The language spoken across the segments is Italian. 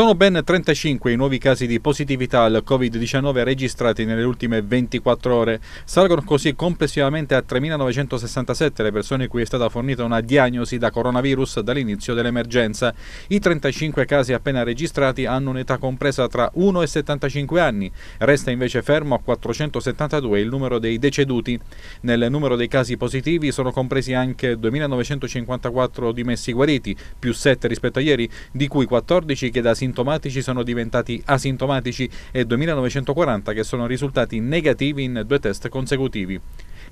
Sono ben 35 i nuovi casi di positività al Covid-19 registrati nelle ultime 24 ore. Salgono così complessivamente a 3.967 le persone cui è stata fornita una diagnosi da coronavirus dall'inizio dell'emergenza. I 35 casi appena registrati hanno un'età compresa tra 1 e 75 anni. Resta invece fermo a 472 il numero dei deceduti. Nel numero dei casi positivi sono compresi anche 2.954 dimessi guariti, più 7 rispetto a ieri, di cui 14 che da sintesi sintomatici sono diventati asintomatici e 2940 che sono risultati negativi in due test consecutivi.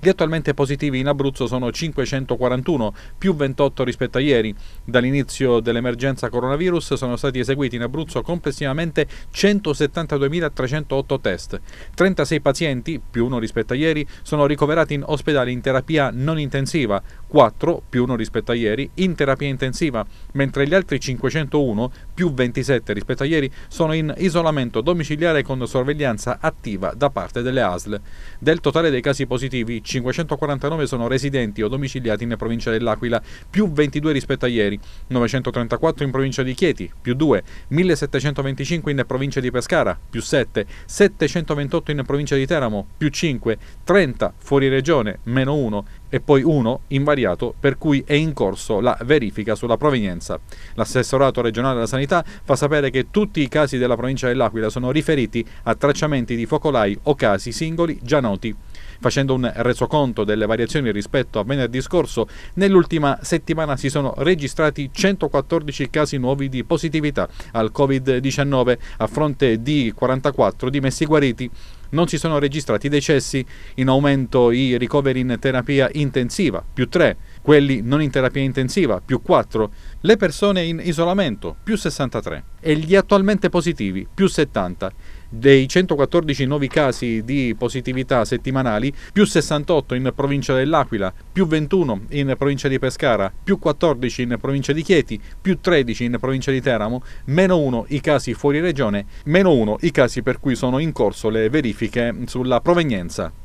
Gli attualmente positivi in Abruzzo sono 541, più 28 rispetto a ieri. Dall'inizio dell'emergenza coronavirus sono stati eseguiti in Abruzzo complessivamente 172.308 test. 36 pazienti, più uno rispetto a ieri, sono ricoverati in ospedali in terapia non intensiva, 4 più 1 rispetto a ieri, in terapia intensiva, mentre gli altri 501 più 27 rispetto a ieri sono in isolamento domiciliare con sorveglianza attiva da parte delle ASL. Del totale dei casi positivi, 549 sono residenti o domiciliati in provincia dell'Aquila, più 22 rispetto a ieri, 934 in provincia di Chieti, più 2, 1725 in provincia di Pescara, più 7, 728 in provincia di Teramo, più 5, 30 fuori regione, meno 1, e poi uno invariato per cui è in corso la verifica sulla provenienza. L'assessorato regionale della sanità fa sapere che tutti i casi della provincia dell'Aquila sono riferiti a tracciamenti di focolai o casi singoli già noti. Facendo un resoconto delle variazioni rispetto a venerdì scorso, nell'ultima settimana si sono registrati 114 casi nuovi di positività al Covid-19 a fronte di 44 dimessi guariti non si sono registrati decessi, in aumento i ricoveri in terapia intensiva, più 3, quelli non in terapia intensiva, più 4, le persone in isolamento, più 63, e gli attualmente positivi, più 70, dei 114 nuovi casi di positività settimanali, più 68 in provincia dell'Aquila, più 21 in provincia di Pescara, più 14 in provincia di Chieti, più 13 in provincia di Teramo, meno 1 i casi fuori regione, meno 1 i casi per cui sono in corso le verifiche sulla provenienza